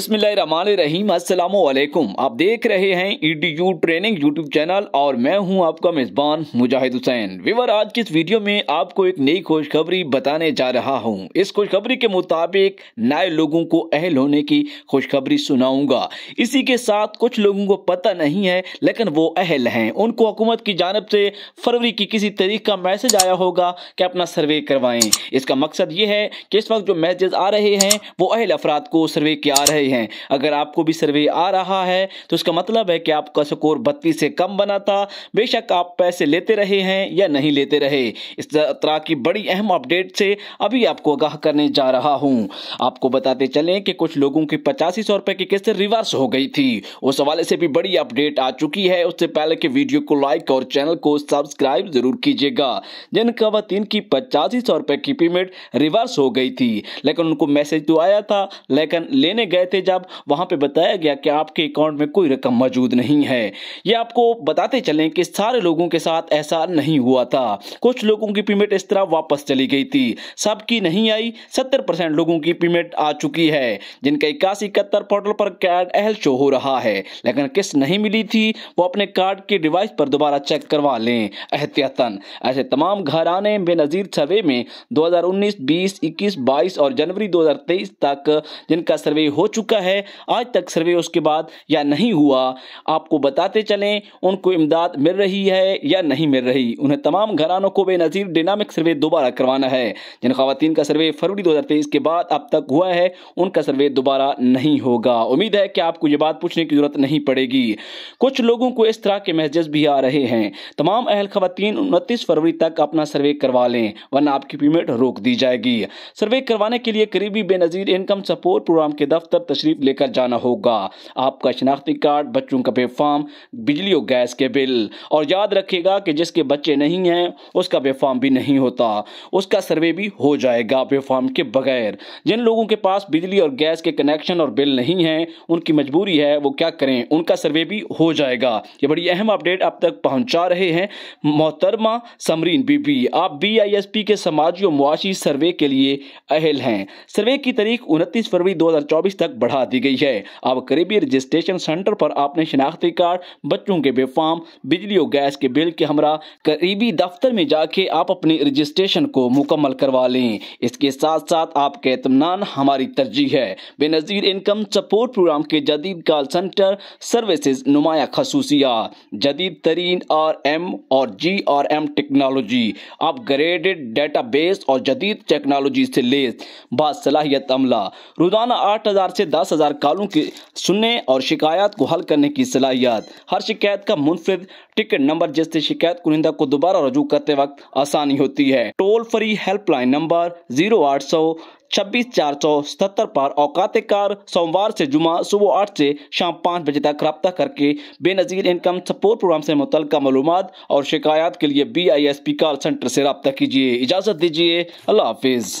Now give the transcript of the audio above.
बसमीम अल्लाम आप देख रहे हैं ईटीयू ट्रेनिंग यूट्यूब चैनल और मैं हूं आपका मेज़बान मुजाहिद हुसैन विवर आज की इस वीडियो में आपको एक नई खुशखबरी बताने जा रहा हूं इस खुशखबरी के मुताबिक नए लोगों को अहल होने की खुशखबरी सुनाऊंगा इसी के साथ कुछ लोगों को पता नहीं है लेकिन वो अहल हैं उनको हुकूमत की जानब से फरवरी की किसी तारीख का मैसेज आया होगा कि अपना सर्वे करवाए इसका मकसद ये है कि इस वक्त जो मैसेज आ रहे हैं वो अहल अफराद को सर्वे के आ रहे गए हैं अगर आपको भी सर्वे आ रहा है तो उसका मतलब है कि आपका स्कोर बत्तीस से कम बना था बेशक आप पैसे लेते रहे हैं या नहीं लेते रहे इस तरह की बड़ी अहम अपडेट से अभी आपको आगाह करने जा रहा हूँ आपको बताते चलें कि कुछ लोगों की पचासी सौ रुपये की किस्त रिवर्स हो गई थी उस हवाले से भी बड़ी अपडेट आ चुकी है उससे पहले के वीडियो को लाइक और चैनल को सब्सक्राइब जरूर कीजिएगा जिन तीन की पचासी सौ रुपए की पेमेंट रिवर्स हो गई थी लेकिन उनको मैसेज तो आया था लेकिन लेने गए थे थे जब वहां पे बताया गया कि आपके अकाउंट में कोई रकम मौजूद नहीं है ये आपको बताते चलें कि सारे लोगों के साथ ऐसा नहीं हुआ था कुछ लोगों की पेमेंट इस तरह वापस चली गई थी सबकी नहीं आई सत्तर परसेंट लोगों की पेमेंट आ चुकी है जिनका इक्यासी इकहत्तर पोर्टल पर कार्ड अहल शो हो रहा है लेकिन किस्त नहीं मिली थी वो अपने कार्ड के डिवाइस पर दोबारा चेक करवा लें एहतियातन ऐसे तमाम घराने बेनजीर सर्वे में 2019, 20, 21, 22 और जनवरी 2023 तक जिनका सर्वे हो चुका चुका है आज तक सर्वे उसके बाद या नहीं हुआ आपको बताते चलें उनको इमदाद मिल रही है या नहीं मिल रही उन्हें तमाम घरानों को बेनज़ीर डिनामिक सर्वे दोबारा करवाना है जिन खातन का सर्वे फरवरी दो के बाद अब तक हुआ है उनका सर्वे दोबारा नहीं होगा उम्मीद है कि आपको ये बात पूछने की ज़रूरत नहीं पड़ेगी कुछ लोगों को इस तरह के मैसेज भी आ रहे हैं तमाम अहल खातन उनतीस फरवरी तक अपना सर्वे करवा लें वरना आपकी पेमेंट रोक दी जाएगी सर्वे करवाने के लिए करीबी बेनज़ीर इनकम सपोर्ट प्रोग्राम के दफ्तर तशरीफ लेकर जाना होगा आपका शनाख्ती कार्ड बच्चों का बेफाम बिजली और गैस के बिल और याद रखेगा कि जिसके बच्चे नहीं हैं उसका बेफाम भी नहीं होता उसका सर्वे भी हो जाएगा बेफाम के बगैर जिन लोगों के पास बिजली और गैस के कनेक्शन और बिल नहीं है उनकी मजबूरी है वो क्या करें उनका सर्वे भी हो जाएगा ये बड़ी अहम अपडेट अब तक पहुंचा रहे हैं मोहतरमा समरीन बीबी आप बी आई एस पी के समाजी और मुआशी सर्वे के लिए अहल हैं सर्वे की तारीख उनतीस फरवरी 2024 तक बढ़ा दी गई है अब करीबी रजिस्ट्रेशन सेंटर पर आपने शिनाख्ती कार्ड बच्चों के बेफाम बिजली और गैस के बिल के हमरा करीबी दफ्तर में जाके आप अपनी रजिस्ट्रेशन को मुकम्मल करवा लें इसके साथ साथ आपके इतमान हमारी तरजीह है बेनज़ीर इनकम सपोर्ट प्रोग्राम के जदीद कॉल सेंटर सर्विसेज नुमाया खसूसिया जदीद तरीन आर एम और G R M technology upgraded database और जदीद टेक्नोलॉजी से लेस बाहियत अमला रोज़ाना आठ हज़ार से दस हज़ार कालों की सुनने और शिकायत को हल करने की सलाहियत हर शिकायत का मुनफरद टिकट नंबर जिससे शिकायत कुनिंदा को दोबारा रजू करते वक्त आसानी होती है toll free helpline number zero आठ सौ छब्बीस चार सौ सतहत्तर पर औकात कार सोमवार से जुमा सुबह आठ से शाम पाँच बजे तक रब्ता करके बेनज़ीर इनकम सपोर्ट प्रोग्राम से मुतल मालूम और शिकायत के लिए B I S P call centre से रब्ता कीजिए इजाज़त दीजिए अल्लाह हाफिज़